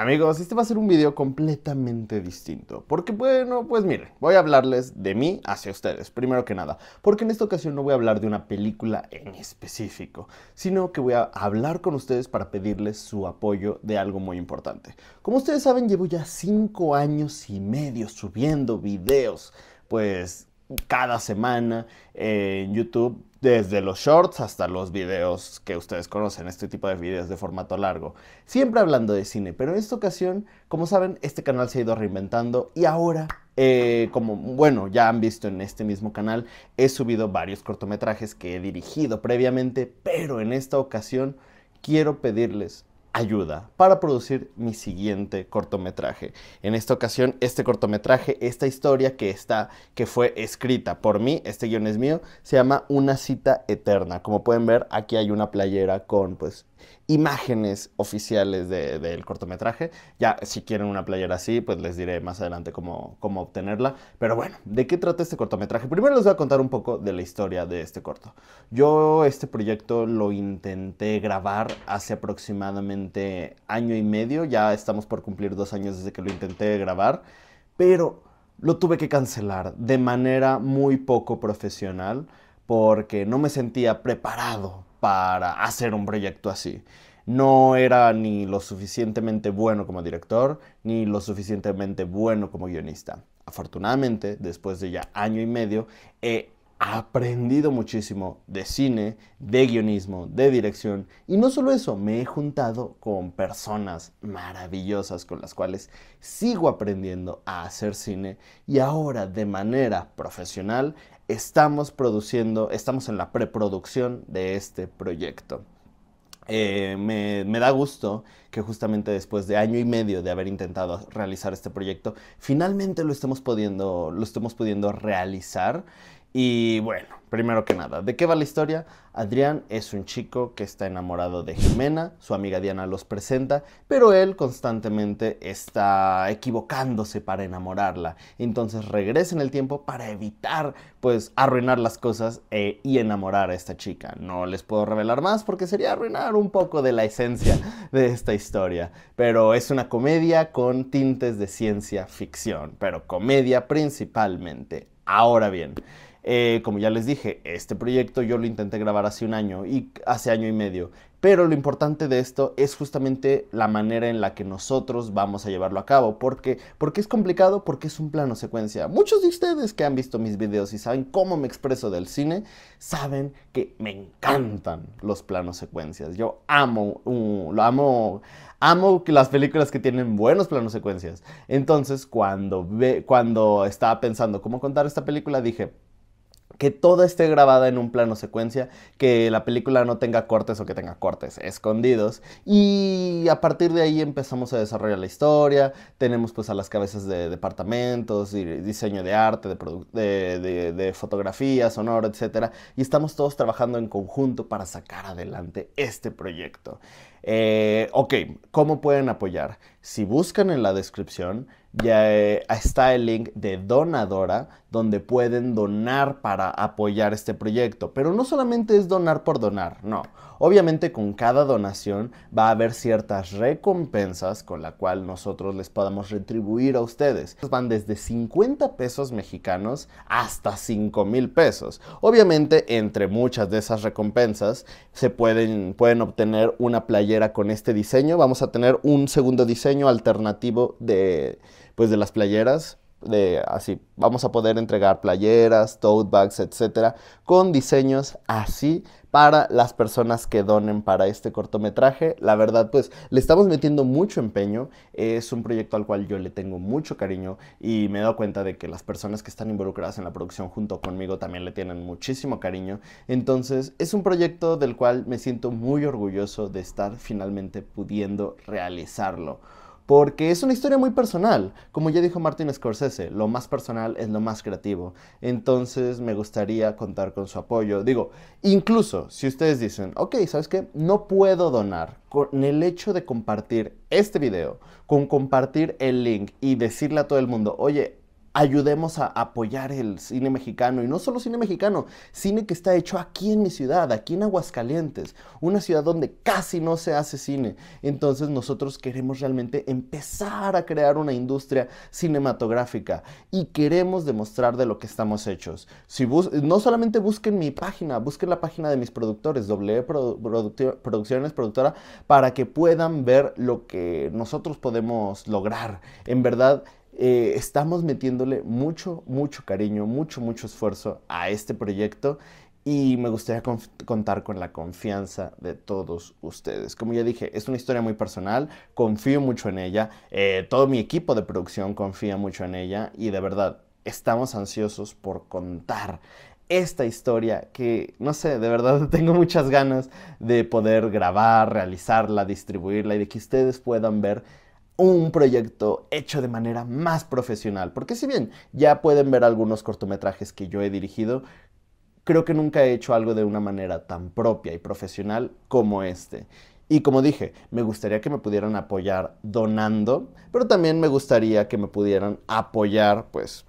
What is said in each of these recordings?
Amigos, este va a ser un video completamente distinto, porque bueno, pues miren, voy a hablarles de mí hacia ustedes, primero que nada, porque en esta ocasión no voy a hablar de una película en específico, sino que voy a hablar con ustedes para pedirles su apoyo de algo muy importante. Como ustedes saben, llevo ya 5 años y medio subiendo videos, pues cada semana en YouTube, desde los shorts hasta los videos que ustedes conocen, este tipo de videos de formato largo, siempre hablando de cine, pero en esta ocasión, como saben, este canal se ha ido reinventando y ahora... Eh, como bueno, ya han visto en este mismo canal, he subido varios cortometrajes que he dirigido previamente, pero en esta ocasión quiero pedirles ayuda para producir mi siguiente cortometraje. En esta ocasión, este cortometraje, esta historia que está, que fue escrita por mí, este guión es mío, se llama Una cita eterna. Como pueden ver, aquí hay una playera con pues imágenes oficiales del cortometraje. Ya, si quieren una playera así, pues les diré más adelante cómo obtenerla. Pero bueno, ¿de qué trata este cortometraje? Primero les voy a contar un poco de la historia de este corto. Yo este proyecto lo intenté grabar hace aproximadamente año y medio. Ya estamos por cumplir dos años desde que lo intenté grabar. Pero lo tuve que cancelar de manera muy poco profesional porque no me sentía preparado para hacer un proyecto así. No era ni lo suficientemente bueno como director, ni lo suficientemente bueno como guionista. Afortunadamente, después de ya año y medio, he aprendido muchísimo de cine, de guionismo, de dirección. Y no solo eso, me he juntado con personas maravillosas con las cuales sigo aprendiendo a hacer cine y ahora de manera profesional estamos produciendo, estamos en la preproducción de este proyecto. Eh, me, da gusto que justamente después de año y medio de haber intentado realizar este proyecto, finalmente lo estamos pudiendo, lo estemos pudiendo realizar y bueno, primero que nada, ¿de qué va la historia? Adrián es un chico que está enamorado de Jimena, su amiga Diana los presenta, pero él constantemente está equivocándose para enamorarla. Entonces regresa en el tiempo para evitar, pues, arruinar las cosas e, y enamorar a esta chica. No les puedo revelar más porque sería arruinar un poco de la esencia de esta historia. Pero es una comedia con tintes de ciencia ficción, pero comedia principalmente. Ahora bien, eh, como ya les dije, este proyecto yo lo intenté grabar hace un año y hace año y medio. Pero lo importante de esto es justamente la manera en la que nosotros vamos a llevarlo a cabo. Porque, porque es complicado, porque es un plano secuencia. Muchos de ustedes que han visto mis videos y saben cómo me expreso del cine, saben que me encantan los planos secuencias. Yo amo, uh, lo amo, amo las películas que tienen buenos planos secuencias. Entonces, cuando, ve, cuando estaba pensando cómo contar esta película, dije, que todo esté grabada en un plano secuencia, que la película no tenga cortes o que tenga cortes escondidos. Y a partir de ahí empezamos a desarrollar la historia, tenemos pues a las cabezas de departamentos, diseño de arte, de, de fotografía, sonoro, etc. Y estamos todos trabajando en conjunto para sacar adelante este proyecto. Eh, ok, ¿cómo pueden apoyar? Si buscan en la descripción, ya eh, está el link de Donadora, donde pueden donar para apoyar este proyecto. Pero no solamente es donar por donar, no. Obviamente con cada donación va a haber ciertas recompensas con la cual nosotros les podamos retribuir a ustedes. Van desde 50 pesos mexicanos hasta 5 mil pesos. Obviamente entre muchas de esas recompensas se pueden, pueden obtener una playa con este diseño. Vamos a tener un segundo diseño alternativo de, pues, de las playeras. De, así, vamos a poder entregar playeras, tote bags, etcétera, con diseños así para las personas que donen para este cortometraje. La verdad, pues le estamos metiendo mucho empeño. Es un proyecto al cual yo le tengo mucho cariño y me he dado cuenta de que las personas que están involucradas en la producción junto conmigo también le tienen muchísimo cariño. Entonces, es un proyecto del cual me siento muy orgulloso de estar finalmente pudiendo realizarlo porque es una historia muy personal. Como ya dijo Martin Scorsese, lo más personal es lo más creativo. Entonces me gustaría contar con su apoyo. Digo, incluso si ustedes dicen, ok, ¿sabes qué? No puedo donar. Con el hecho de compartir este video, con compartir el link y decirle a todo el mundo, oye, ayudemos a apoyar el cine mexicano. Y no solo cine mexicano, cine que está hecho aquí en mi ciudad, aquí en Aguascalientes, una ciudad donde casi no se hace cine. Entonces nosotros queremos realmente empezar a crear una industria cinematográfica y queremos demostrar de lo que estamos hechos. Si no solamente busquen mi página, busquen la página de mis productores, W e Producciones Productora, para que puedan ver lo que nosotros podemos lograr. En verdad, eh, estamos metiéndole mucho, mucho cariño, mucho, mucho esfuerzo a este proyecto y me gustaría contar con la confianza de todos ustedes. Como ya dije, es una historia muy personal, confío mucho en ella, eh, todo mi equipo de producción confía mucho en ella y de verdad estamos ansiosos por contar esta historia que, no sé, de verdad tengo muchas ganas de poder grabar, realizarla, distribuirla y de que ustedes puedan ver un proyecto hecho de manera más profesional. Porque si bien ya pueden ver algunos cortometrajes que yo he dirigido, creo que nunca he hecho algo de una manera tan propia y profesional como este. Y como dije, me gustaría que me pudieran apoyar donando, pero también me gustaría que me pudieran apoyar pues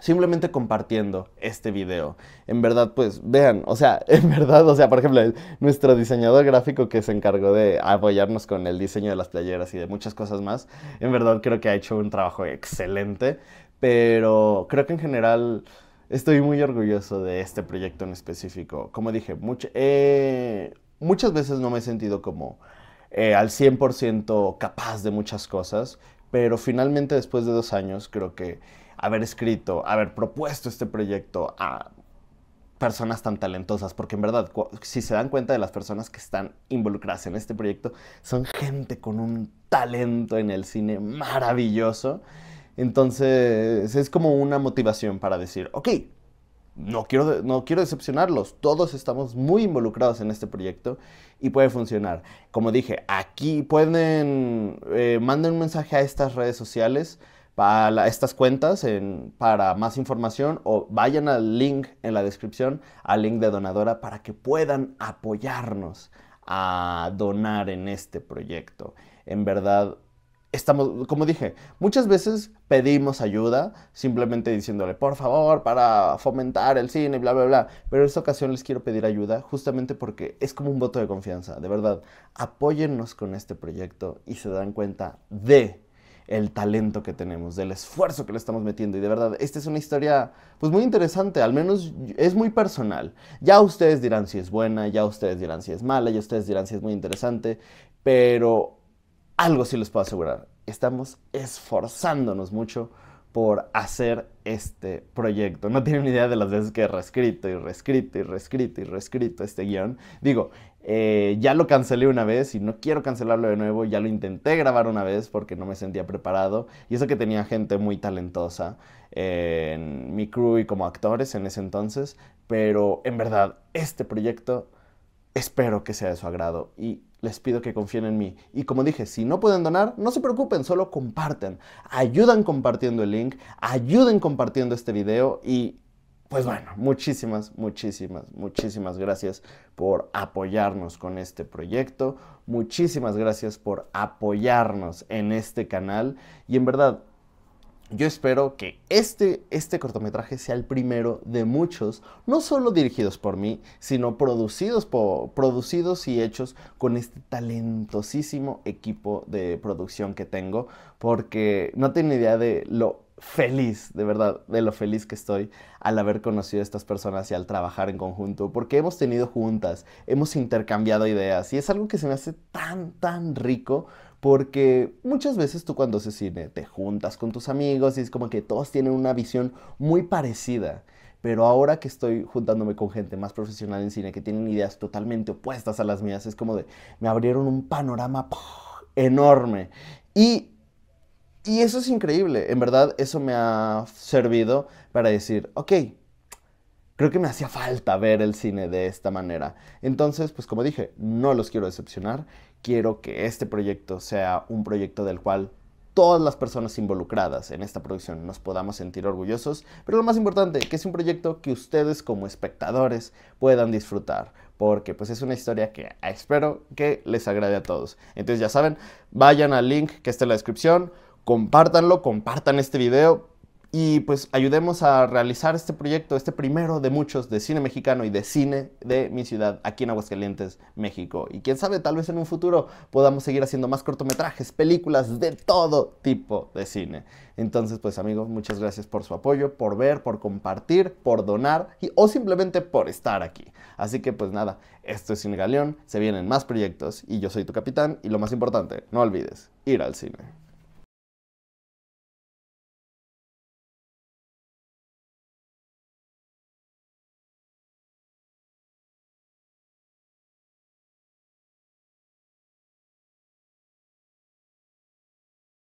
simplemente compartiendo este video. En verdad, pues vean, o sea, en verdad, o sea, por ejemplo, nuestro diseñador gráfico que se encargó de apoyarnos con el diseño de las playeras y de muchas cosas más, en verdad creo que ha hecho un trabajo excelente, pero creo que en general estoy muy orgulloso de este proyecto en específico. Como dije, eh, muchas veces no me he sentido como... Eh, al 100% capaz de muchas cosas, pero finalmente después de dos años creo que haber escrito, haber propuesto este proyecto a personas tan talentosas, porque en verdad, si se dan cuenta de las personas que están involucradas en este proyecto, son gente con un talento en el cine maravilloso. Entonces, es como una motivación para decir, ok, no quiero, no quiero decepcionarlos, todos estamos muy involucrados en este proyecto y puede funcionar. Como dije, aquí pueden, eh, manden un mensaje a estas redes sociales para estas cuentas. para más información o vayan al link en la descripción, al link de donadora, para que puedan apoyarnos a donar en este proyecto. En verdad, estamos, como dije, muchas veces pedimos ayuda simplemente diciéndole, por favor, para fomentar el cine, bla, bla, bla. Pero en esta ocasión les quiero pedir ayuda justamente porque es como un voto de confianza. De verdad, apóyennos con este proyecto y se dan cuenta de el talento que tenemos, del esfuerzo que le estamos metiendo. Y de verdad, esta es una historia pues muy interesante, al menos es muy personal. Ya ustedes dirán si es buena, ya ustedes dirán si es mala, ya ustedes dirán si es muy interesante, pero algo sí les puedo asegurar. Estamos esforzándonos mucho por hacer este proyecto. No tienen idea de las veces que he reescrito y reescrito y reescrito y reescrito este guión. Digo, eh, ya lo cancelé una vez y no quiero cancelarlo de nuevo. Ya lo intenté grabar una vez porque no me sentía preparado. Y eso que tenía gente muy talentosa eh, en mi crew y como actores en ese entonces. Pero en verdad, este proyecto espero que sea de su agrado y les pido que confíen en mí. Y como dije, si no pueden donar, no se preocupen, solo comparten. Ayudan compartiendo el link, ayuden compartiendo este video y pues bueno, muchísimas, muchísimas, muchísimas gracias por apoyarnos con este proyecto. Muchísimas gracias por apoyarnos en este canal. Y en verdad, yo espero que este, este cortometraje sea el primero de muchos, no solo dirigidos por mí, sino producidos, producidos y hechos con este talentosísimo equipo de producción que tengo, porque no tengo idea de lo feliz, de verdad, de lo feliz que estoy al haber conocido a estas personas y al trabajar en conjunto, porque hemos tenido juntas, hemos intercambiado ideas y es algo que se me hace tan, tan rico porque muchas veces tú cuando haces cine te juntas con tus amigos y es como que todos tienen una visión muy parecida. Pero ahora que estoy juntándome con gente más profesional en cine que tienen ideas totalmente opuestas a las mías, es como de, me abrieron un panorama enorme. y eso es increíble. En verdad, eso me ha servido para decir, ok, creo que me hacía falta ver el cine de esta manera. Entonces, pues como dije, no los quiero decepcionar quiero que este proyecto sea un proyecto del cual todas las personas involucradas en esta producción nos podamos sentir orgullosos, pero lo más importante, que es un proyecto que ustedes como espectadores puedan disfrutar, porque pues es una historia que espero que les agrade a todos. Entonces ya saben, vayan al link que está en la descripción, compártanlo, compartan este video, y pues ayudemos a realizar este proyecto, este primero de muchos de cine mexicano y de cine de mi ciudad aquí en Aguascalientes, México. Y quién sabe, tal vez en un futuro podamos seguir haciendo más cortometrajes, películas de todo tipo de cine. Entonces, pues amigos, muchas gracias por su apoyo, por ver, por compartir, por donar y, o simplemente por estar aquí. Así que pues nada, esto es Cine Galeón, se vienen más proyectos y yo soy tu capitán y lo más importante, no olvides ir al cine.